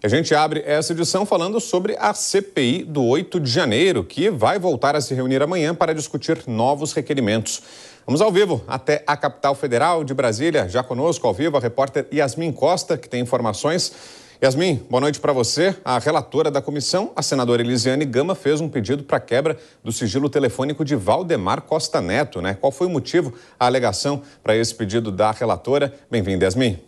A gente abre essa edição falando sobre a CPI do 8 de janeiro, que vai voltar a se reunir amanhã para discutir novos requerimentos. Vamos ao vivo até a capital federal de Brasília. Já conosco, ao vivo, a repórter Yasmin Costa, que tem informações. Yasmin, boa noite para você. A relatora da comissão, a senadora Elisiane Gama, fez um pedido para quebra do sigilo telefônico de Valdemar Costa Neto, né? Qual foi o motivo, a alegação para esse pedido da relatora? Bem-vinda, Yasmin.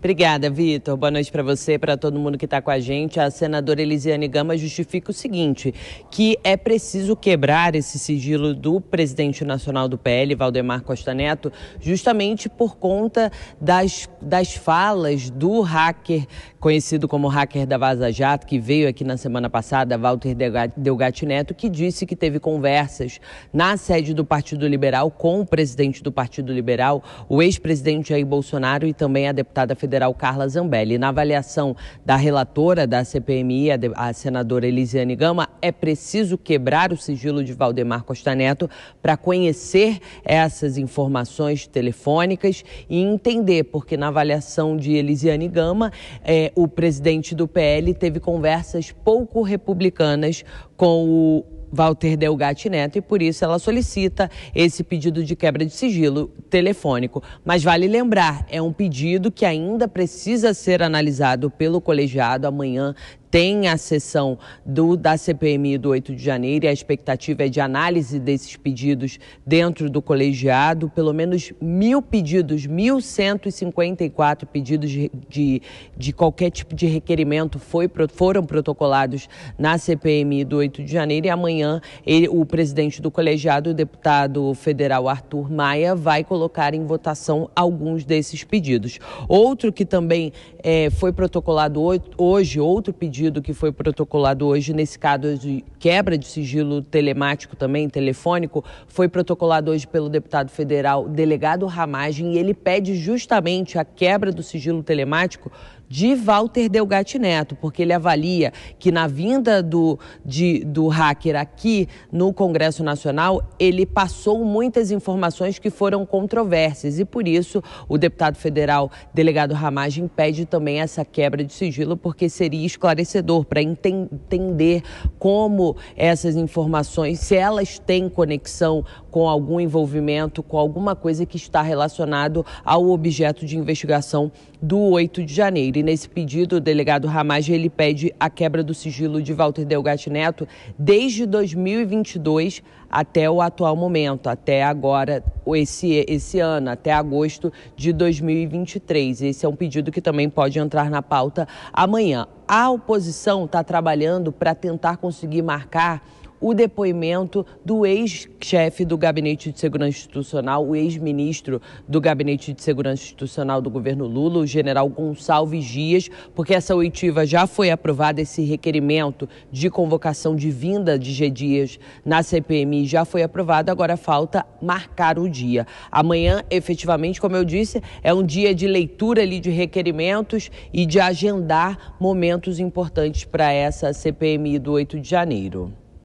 Obrigada, Vitor. Boa noite para você, para todo mundo que está com a gente. A senadora Elisiane Gama justifica o seguinte: que é preciso quebrar esse sigilo do presidente nacional do PL, Valdemar Costa Neto, justamente por conta das, das falas do hacker, conhecido como hacker da Vaza Jato, que veio aqui na semana passada, Walter Delgatti Neto, que disse que teve conversas na sede do Partido Liberal com o presidente do Partido Liberal, o ex-presidente Jair Bolsonaro e também a deputada federal. Federal Carla Zambelli. Na avaliação da relatora da CPMI, a senadora Elisiane Gama, é preciso quebrar o sigilo de Valdemar Costa Neto para conhecer essas informações telefônicas e entender, porque na avaliação de Elisiane Gama, é o presidente do PL teve conversas pouco republicanas com o Walter Delgatti Neto e por isso ela solicita esse pedido de quebra de sigilo telefônico. Mas vale lembrar, é um pedido que ainda precisa ser analisado pelo colegiado. Amanhã tem a sessão do, da CPMI do 8 de janeiro e a expectativa é de análise desses pedidos dentro do colegiado. Pelo menos mil pedidos, 1.154 pedidos de, de, de qualquer tipo de requerimento foi, foram protocolados na CPMI do 8 de janeiro e amanhã ele, o presidente do colegiado, o deputado federal Arthur Maia, vai colocar em votação alguns desses pedidos. Outro que também é, foi protocolado hoje, outro pedido pedido que foi protocolado hoje, nesse caso de quebra de sigilo telemático também, telefônico, foi protocolado hoje pelo deputado federal delegado Ramagem e ele pede justamente a quebra do sigilo telemático de Walter Delgatti Neto, porque ele avalia que na vinda do, de, do hacker aqui no Congresso Nacional, ele passou muitas informações que foram controversas e por isso o deputado federal delegado Ramagem pede também essa quebra de sigilo, porque seria esclarecido fornecedor para entender como essas informações, se elas têm conexão com algum envolvimento, com alguma coisa que está relacionado ao objeto de investigação do 8 de janeiro. E nesse pedido, o delegado Ramage ele pede a quebra do sigilo de Walter Delgatti Neto desde 2022 até o atual momento, até agora, esse, esse ano, até agosto de 2023. Esse é um pedido que também pode entrar na pauta amanhã a oposição está trabalhando para tentar conseguir marcar o depoimento do ex-chefe do Gabinete de Segurança Institucional, o ex-ministro do Gabinete de Segurança Institucional do governo Lula, o general Gonçalves Dias, porque essa oitiva já foi aprovada, esse requerimento de convocação de vinda de G. Dias na CPMI já foi aprovado, agora falta marcar o dia. Amanhã, efetivamente, como eu disse, é um dia de leitura ali de requerimentos e de agendar momentos importantes para essa CPMI do 8 de janeiro.